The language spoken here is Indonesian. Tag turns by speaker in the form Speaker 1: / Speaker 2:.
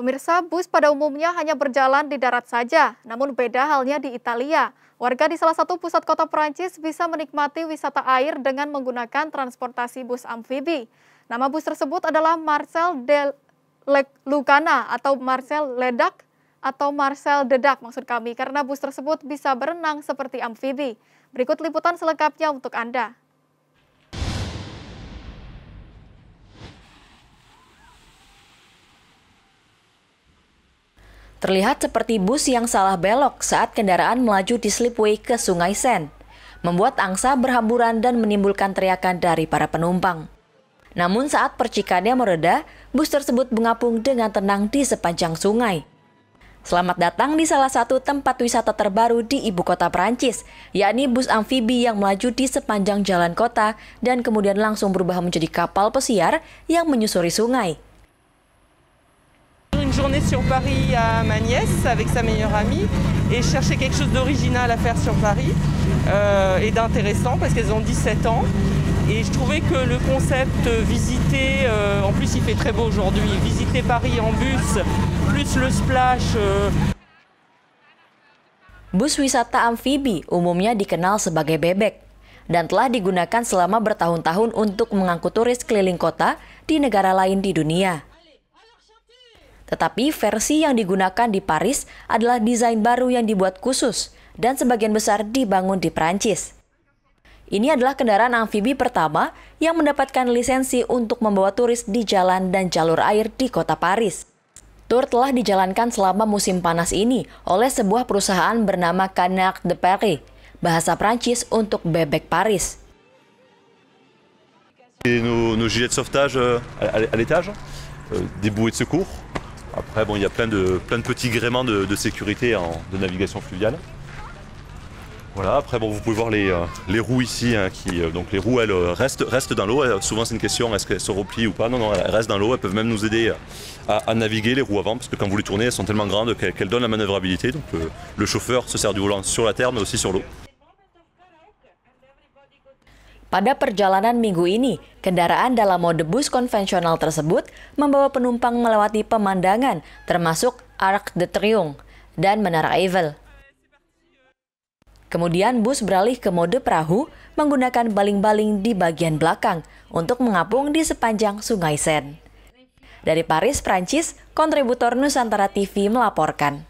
Speaker 1: Pemirsa, bus pada umumnya hanya berjalan di darat saja, namun beda halnya di Italia. Warga di salah satu pusat kota Perancis bisa menikmati wisata air dengan menggunakan transportasi bus amfibi. Nama bus tersebut adalah Marcel de Lucana atau Marcel Ledak atau Marcel Dedak maksud kami karena bus tersebut bisa berenang seperti amfibi. Berikut liputan selengkapnya untuk Anda.
Speaker 2: terlihat seperti bus yang salah belok saat kendaraan melaju di slipway ke Sungai Sen, membuat angsa berhamburan dan menimbulkan teriakan dari para penumpang. Namun saat percikannya mereda, bus tersebut mengapung dengan tenang di sepanjang sungai. Selamat datang di salah satu tempat wisata terbaru di ibu kota Perancis, yakni bus amfibi yang melaju di sepanjang jalan kota dan kemudian langsung berubah menjadi kapal pesiar yang menyusuri sungai.
Speaker 3: journée sur Paris à ma nièce avec sa meilleure amie et chercher quelque chose d'original à faire sur Paris euh, et d'intéressant parce qu'elles ont 17 ans. Et je trouvais que le concept euh, visiter, euh, en plus il fait très beau aujourd'hui, visiter Paris en bus, plus le splash. Euh.
Speaker 2: Bus wisata amfibi umumnya dikenal sebagai bebek dan telah digunakan selama bertahun-tahun untuk mengangkut turis keliling kota di negara lain di dunia. Tetapi versi yang digunakan di Paris adalah desain baru yang dibuat khusus dan sebagian besar dibangun di Perancis. Ini adalah kendaraan amfibi pertama yang mendapatkan lisensi untuk membawa turis di jalan dan jalur air di kota Paris. Tur telah dijalankan selama musim panas ini oleh sebuah perusahaan bernama Canard de Paris, bahasa Prancis untuk bebek Paris.
Speaker 4: Et nos, gilets de sauvetage euh, à l'étage, euh, des bouées de secours, Après, bon, il y a plein de, plein de petits gréments de, sécurité en, de navigation fluviale. Voilà, après bon, vous pouvez voir les, euh, roues ici, hein, qui, euh, donc les roues elles euh, restent, dans l'eau, souvent c'est une question est-ce qu'elles se replient ou pas, non, non, elles restent dans l'eau, elles peuvent même nous aider à, naviguer les roues avant, parce que quand vous les tournez, elles sont tellement grandes qu'elles donnent la manœuvrabilité, donc le chauffeur se sert du volant sur la terre mais aussi sur l'eau.
Speaker 2: Pada perjalanan minggu ini, kendaraan dalam mode bus konvensional tersebut membawa penumpang melewati pemandangan termasuk Arc de Triomphe dan Menara Eiffel. Kemudian bus beralih ke mode perahu menggunakan baling-baling di bagian belakang untuk mengapung di sepanjang Sungai Seine. Dari Paris, Prancis, kontributor Nusantara TV melaporkan.